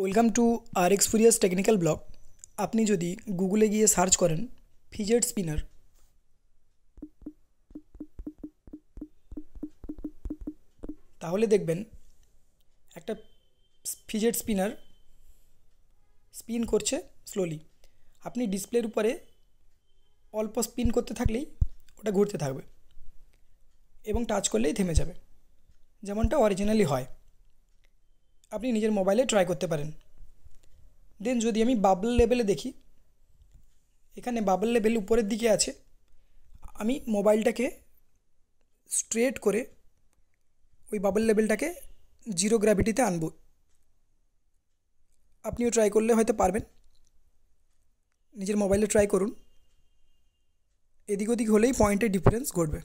welcome to আর এক্সপুরিয়াস technical blog আপনি যদি গুগলে গিয়ে সার্চ করেন ফিজেট স্পিনার তাহলে দেখবেন একটা ফিজেট স্পিনার স্পিন করছে স্লোলি আপনি ডিসপ্লের উপরে অল্প স্পিন করতে থাকলেই ওটা ঘুরতে থাকবে এবং টাচ করলেই থেমে যাবে যেমনটা অরিজিনালি হয় আপনি নিজের মোবাইলে ট্রাই করতে পারেন দেন যদি আমি বাবল লেভেলে দেখি এখানে বাবল লেভেল উপরের দিকে আছে আমি মোবাইলটাকে স্ট্রেট করে ওই বাবল লেভেলটাকে জিরো গ্র্যাভিটিতে আনব আপনিও ট্রাই করলে হয়তো পারবেন নিজের মোবাইলে ট্রাই করুন এদিক ওদিক হলেই পয়েন্টের ডিফারেন্স ঘটবে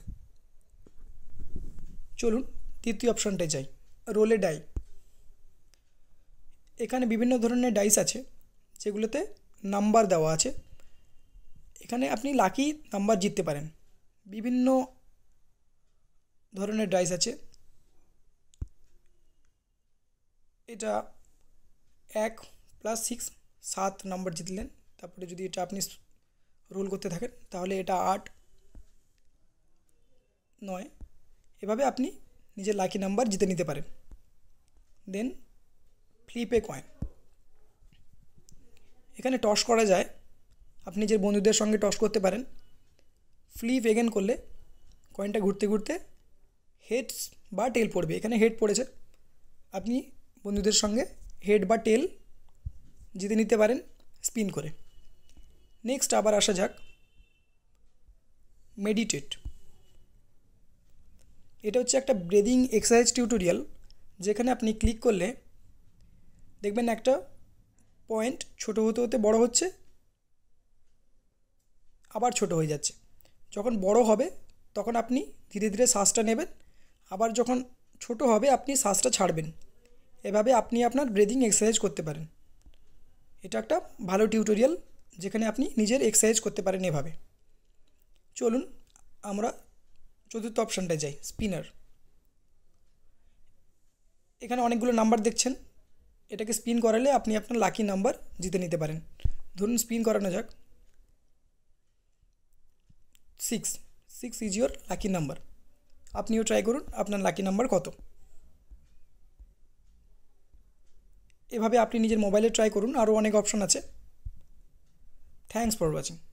চলুন তৃতীয় অপশানটায় যাই রোলে ডাই এখানে বিভিন্ন ধরনের ডাইস আছে সেগুলোতে নাম্বার দেওয়া আছে এখানে আপনি লাকি নাম্বার জিততে পারেন বিভিন্ন ধরনের ডাইস আছে এটা 1 + 6 7 নাম্বার জিতলেন তারপর যদি এটা আপনি রোল করতে থাকেন তাহলে এটা 8 9 এভাবে আপনি নিজে লাকি নাম্বার জিততে নিতে পারেন দেন लीप কয়েন এখানে টশ করা যায় আপনি যে বন্ধুদের সঙ্গে টশ করতে পারেন ফ্লিপ अगेन করলে কয়েনটা ঘুরতে ঘুরতে হেডস বা টেল পড়বে এখানে হেড পড়েছে আপনি বন্ধুদের সঙ্গে হেড বা টেল জেতে নিতে পারেন স্পিন করে नेक्स्ट আবার আসা যাক মেডিটেট এটা হচ্ছে একটা ব্রেদিং এক্সারসাইজ টিউটোরিয়াল যেখানে আপনি ক্লিক করলে দেখবেন একটা পয়েন্ট ছোট হতে হতে বড় হচ্ছে আবার ছোট হয়ে যাচ্ছে যখন বড় হবে তখন আপনি ধীরে ধীরে শ্বাসটা নেবেন আবার যখন ছোট হবে আপনি শ্বাসটা ছাড়বেন এভাবে আপনি আপনার ব্রেদিং এক্সারসাইজ করতে পারেন এটা একটা ভালো টিউটোরিয়াল যেখানে আপনি নিজের এক্সারসাইজ করতে পারেন এভাবে চলুন আমরা চতুর্থ অপশানটায় যাই স্পিনার এখানে অনেকগুলো নাম্বার দেখছেন এটাকে স্পিন করালে আপনি আপনার লাকি নাম্বার জিতে নিতে পারেন ধরুন স্পিন করানো যাক six six is your lucky number আপনিও ট্রাই করুন আপনার লাকি নাম্বার কত এভাবে আপনি নিজের মোবাইলে ট্রাই করুন আরও অনেক অপশন আছে থ্যাংকস ফর ওয়াচিং